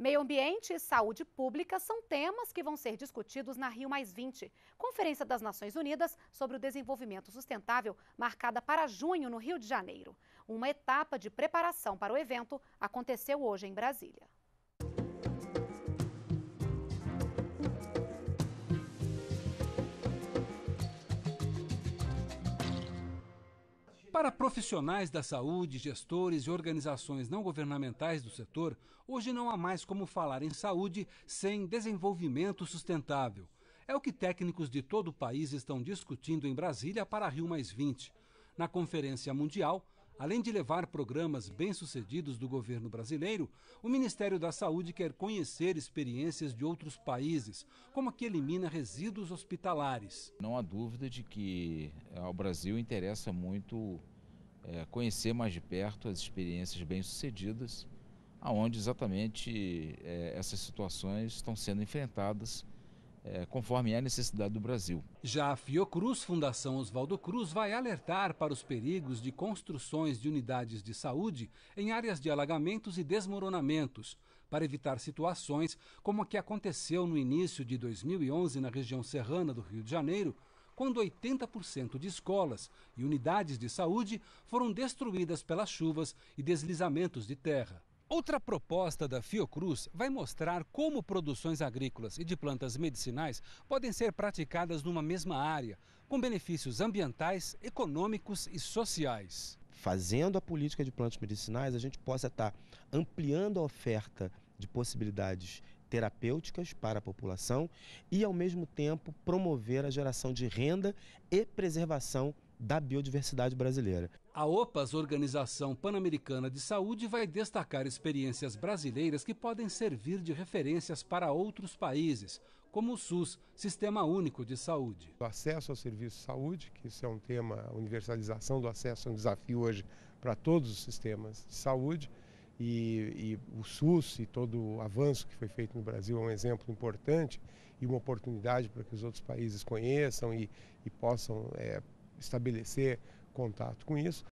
Meio ambiente e saúde pública são temas que vão ser discutidos na Rio Conferência das Nações Unidas sobre o Desenvolvimento Sustentável, marcada para junho no Rio de Janeiro. Uma etapa de preparação para o evento aconteceu hoje em Brasília. Para profissionais da saúde, gestores e organizações não governamentais do setor, hoje não há mais como falar em saúde sem desenvolvimento sustentável. É o que técnicos de todo o país estão discutindo em Brasília para Rio Mais 20. Na Conferência Mundial, Além de levar programas bem-sucedidos do governo brasileiro, o Ministério da Saúde quer conhecer experiências de outros países, como a que elimina resíduos hospitalares. Não há dúvida de que ao eh, Brasil interessa muito é, conhecer mais de perto as experiências bem-sucedidas, aonde exatamente é, essas situações estão sendo enfrentadas é, conforme é a necessidade do Brasil. Já a Fiocruz Fundação Oswaldo Cruz vai alertar para os perigos de construções de unidades de saúde em áreas de alagamentos e desmoronamentos, para evitar situações como a que aconteceu no início de 2011 na região serrana do Rio de Janeiro, quando 80% de escolas e unidades de saúde foram destruídas pelas chuvas e deslizamentos de terra. Outra proposta da Fiocruz vai mostrar como produções agrícolas e de plantas medicinais podem ser praticadas numa mesma área, com benefícios ambientais, econômicos e sociais. Fazendo a política de plantas medicinais, a gente possa estar ampliando a oferta de possibilidades terapêuticas para a população e, ao mesmo tempo, promover a geração de renda e preservação da biodiversidade brasileira. A OPAS, Organização Pan-Americana de Saúde, vai destacar experiências brasileiras que podem servir de referências para outros países, como o SUS, Sistema Único de Saúde. O acesso ao serviço de saúde, que isso é um tema, a universalização do acesso é um desafio hoje para todos os sistemas de saúde. E, e, o SUS e todo o avanço que foi feito no Brasil é um exemplo importante e uma oportunidade para que os outros países conheçam e, e possam é, estabelecer contato com isso.